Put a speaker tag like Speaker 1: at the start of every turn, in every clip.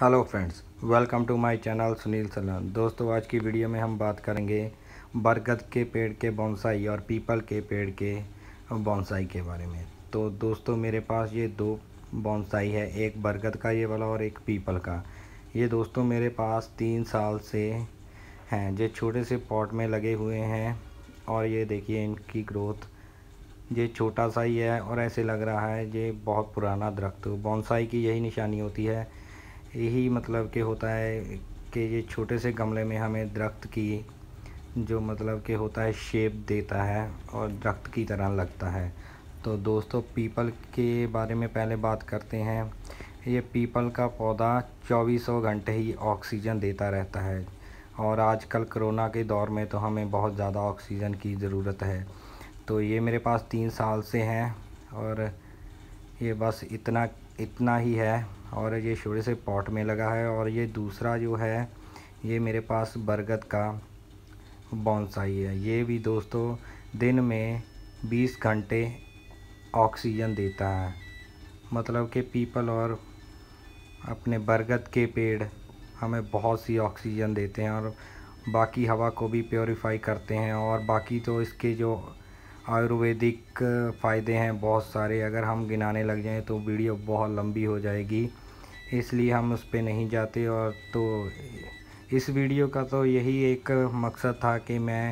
Speaker 1: hello friends welcome to my channel Sunil Salan दोस्तों आज की वीडियो में हम बात करेंगे बरगद के पेड़ के बॉन्साई और पीपल के पेड़ के बॉन्साई के बारे में तो दोस्तों मेरे पास ये दो बॉन्साई है एक बरगद का ये वाला और एक पीपल का ये दोस्तों मेरे पास तीन साल से हैं जो छोटे से पॉट में लगे हुए हैं और ये देखिए इनकी ग्रोथ ये छोटा सा ही है और ऐसे लग रहा है ये बहुत पुराना दरख्त बॉन्साई की यही निशानी होती है यही मतलब के होता है कि ये छोटे से गमले में हमें दरख्त की जो मतलब के होता है शेप देता है और दरख्त की तरह लगता है तो दोस्तों पीपल के बारे में पहले बात करते हैं ये पीपल का पौधा चौबीसों घंटे ही ऑक्सीजन देता रहता है और आजकल कोरोना के दौर में तो हमें बहुत ज़्यादा ऑक्सीजन की ज़रूरत है तो ये मेरे पास तीन साल से हैं और ये बस इतना इतना ही है और ये छोटे से पॉट में लगा है और ये दूसरा जो है ये मेरे पास बरगद का बॉन्साई है ये भी दोस्तों दिन में 20 घंटे ऑक्सीजन देता है मतलब कि पीपल और अपने बरगद के पेड़ हमें बहुत सी ऑक्सीजन देते हैं और बाकी हवा को भी प्योरीफाई करते हैं और बाकी तो इसके जो आयुर्वेदिक फ़ायदे हैं बहुत सारे अगर हम गिनाने लग जाएं तो वीडियो बहुत लंबी हो जाएगी इसलिए हम उस पर नहीं जाते और तो इस वीडियो का तो यही एक मकसद था कि मैं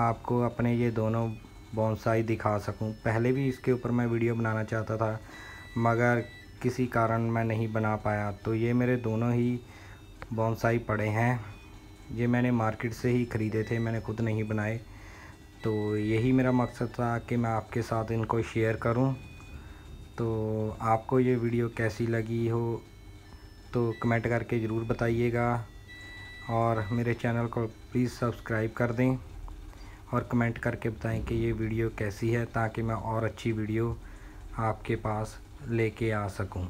Speaker 1: आपको अपने ये दोनों बॉन्साई दिखा सकूं पहले भी इसके ऊपर मैं वीडियो बनाना चाहता था मगर किसी कारण मैं नहीं बना पाया तो ये मेरे दोनों ही बॉन्साई पड़े हैं ये मैंने मार्केट से ही ख़रीदे थे मैंने खुद नहीं बनाए तो यही मेरा मकसद था कि मैं आपके साथ इनको शेयर करूं तो आपको ये वीडियो कैसी लगी हो तो कमेंट करके ज़रूर बताइएगा और मेरे चैनल को प्लीज़ सब्सक्राइब कर दें और कमेंट करके बताएं कि ये वीडियो कैसी है ताकि मैं और अच्छी वीडियो आपके पास लेके आ सकूं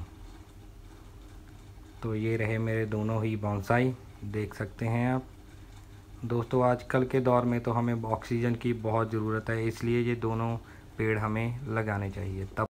Speaker 1: तो ये रहे मेरे दोनों ही बॉन्साई देख सकते हैं आप दोस्तों आजकल के दौर में तो हमें ऑक्सीजन की बहुत ज़रूरत है इसलिए ये दोनों पेड़ हमें लगाने चाहिए तब